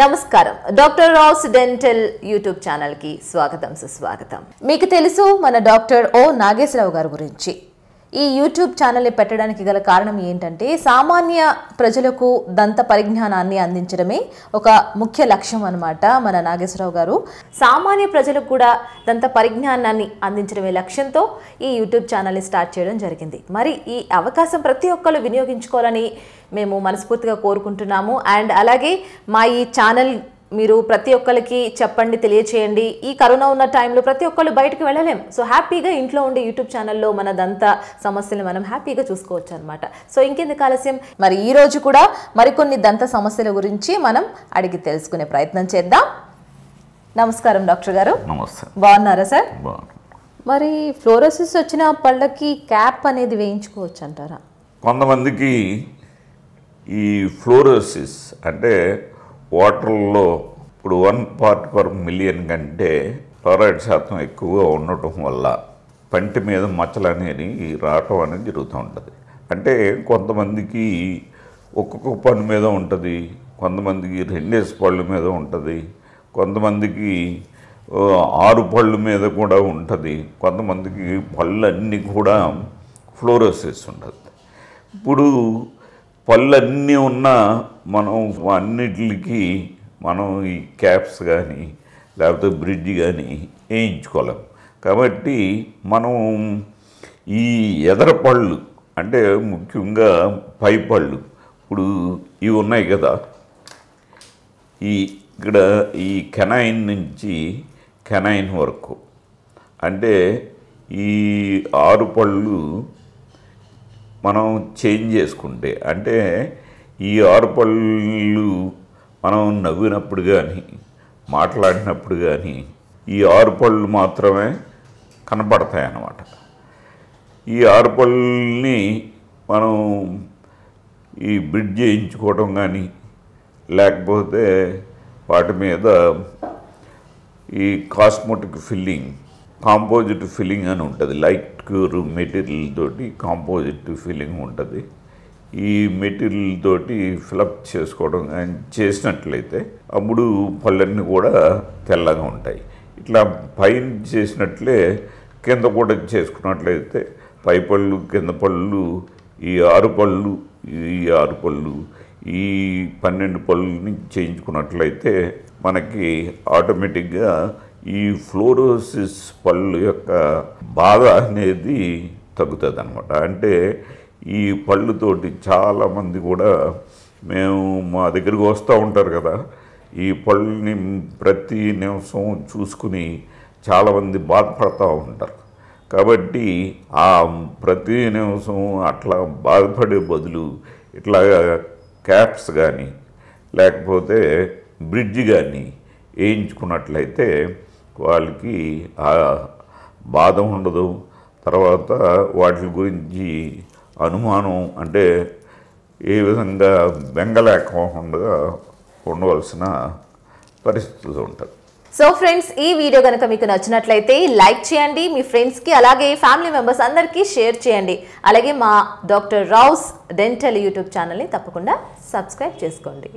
నమస్కారం doctor Ross dental YouTube channel కి స్వాగతం సుస్వాగతం మీకు తెలుసు మన డాక్టర్ ఓ నాగేశ్వరరావు గారి గురించి ఈ యూట్యూబ్ ఛానల్ని పెట్టడానికి గల కారణం ఏంటంటే సామాన్య ప్రజలకు దంత పరిజ్ఞానాన్ని అందించడమే ఒక ముఖ్య లక్ష్యం అనమాట మన నాగేశ్వరరావు గారు సామాన్య ప్రజలకు కూడా దంత పరిజ్ఞానాన్ని అందించడమే లక్ష్యంతో ఈ యూట్యూబ్ ఛానల్ని స్టార్ట్ చేయడం జరిగింది మరి ఈ అవకాశం ప్రతి ఒక్కరు వినియోగించుకోవాలని మేము మనస్ఫూర్తిగా కోరుకుంటున్నాము అండ్ అలాగే మా ఈ ఛానల్ మీరు ప్రతి ఒక్కరికి చెప్పండి తెలియచేయండి ఈ కరోనా ఉన్న టైంలో ప్రతి ఒక్కళ్ళు బయటకు వెళ్ళలేం సో హ్యాపీగా ఇంట్లో ఉండే యూట్యూబ్ ఛానల్లో మనదంతా సమస్యలు మనం హ్యాపీగా చూసుకోవచ్చు అనమాట సో ఇంకెందుకు ఆలస్యం మరి ఈరోజు కూడా మరికొన్ని దంత సమస్యల గురించి మనం అడిగి తెలుసుకునే ప్రయత్నం చేద్దాం నమస్కారం డాక్టర్ గారు బాగున్నారా సార్ మరి ఫ్లోరోసిస్ వచ్చిన పళ్ళకి క్యాప్ అనేది వేయించుకోవచ్చు అంటారా కొంతమందికి ఈ ఫ్లోరోసిస్ అంటే వాటర్లో ఇప్పుడు వన్ పార్ట్ పర్ మిలియన్ కంటే ఫ్లోరైడ్ శాతం ఎక్కువగా ఉండటం వల్ల పంటి మీద మచ్చలు అనేది రావటం అనేది జరుగుతూ ఉంటుంది అంటే కొంతమందికి ఒక్కొక్క పని మీద ఉంటుంది కొంతమందికి రెండేసి పళ్ళు మీద ఉంటుంది కొంతమందికి ఆరు పళ్ళు మీద కూడా ఉంటుంది కొంతమందికి పళ్ళన్నీ కూడా ఫ్లోరోసిస్ ఉంటుంది ఇప్పుడు పళ్ళన్నీ ఉన్న మనం అన్నిటికి మనం ఈ క్యాప్స్ కానీ లేకపోతే బ్రిడ్జ్ కానీ వేయించుకోలేం కాబట్టి మనం ఈ ఎదర పళ్ళు అంటే ముఖ్యంగా పై పళ్ళు ఇప్పుడు ఇవి ఉన్నాయి కదా ఈ ఇక్కడ ఈ కెనైన్ నుంచి కెనైన్ వరకు అంటే ఈ ఆరు పళ్ళు మనం చేంజ్ చేసుకుంటే అంటే ఈ ఆరు పళ్ళు మనం నవ్వినప్పుడు కానీ మాట్లాడినప్పుడు కానీ ఈ ఆరు పళ్ళు మాత్రమే కనపడతాయి అన్నమాట ఈ ఆరు పళ్ళని మనం ఈ బ్రిడ్జ్ చేయించుకోవటం కానీ లేకపోతే వాటి మీద ఈ కాస్మోటిక్ ఫిల్లింగ్ కాంపోజిట్ ఫిల్లింగ్ అని ఉంటుంది లైట్ క్యూర్ మెటీరియల్ తోటి కాంపోజిట్ ఫిల్లింగ్ ఉంటుంది ఈ మెటీరియల్ తోటి ఫిలప్ చేసుకోవడం చేసినట్లయితే అప్పుడు పళ్ళన్నీ కూడా తెల్లగా ఉంటాయి ఇట్లా పైన చేసినట్లే కింద కూడా చేసుకున్నట్లయితే పై పళ్ళు కింద పళ్ళు ఈ ఆరు పళ్ళు ఈ ఆరు పళ్ళు ఈ పన్నెండు పళ్ళుని చేయించుకున్నట్లయితే మనకి ఆటోమేటిక్గా ఈ ఫ్లోరోసిస్ పళ్ళు యొక్క బాధ అనేది తగ్గుతుంది అనమాట అంటే ఈ పళ్ళుతోటి చాలామంది కూడా మేము మా దగ్గరికి వస్తూ ఉంటారు కదా ఈ పళ్ళుని ప్రతి నిమిషం చూసుకుని చాలామంది బాధపడుతూ ఉంటారు కాబట్టి ఆ ప్రతి నిమిషం అట్లా బాధపడే బదులు ఇట్లాగా క్యాప్స్ కానీ లేకపోతే బ్రిడ్జ్ కానీ వేయించుకున్నట్లయితే వాళ్ళకి ఆ బాధ ఉండదు తర్వాత వాటి గురించి అనుమానం అంటే ఏ విధంగా బెంగలేకుండా ఉండవలసిన పరిస్థితులు ఉంటుంది సో ఫ్రెండ్స్ ఈ వీడియో కనుక మీకు నచ్చినట్లయితే లైక్ చేయండి మీ ఫ్రెండ్స్కి అలాగే ఫ్యామిలీ మెంబర్స్ అందరికీ షేర్ చేయండి అలాగే మా డాక్టర్ రౌస్ డెంటల్ యూట్యూబ్ ఛానల్ని తప్పకుండా సబ్స్క్రైబ్ చేసుకోండి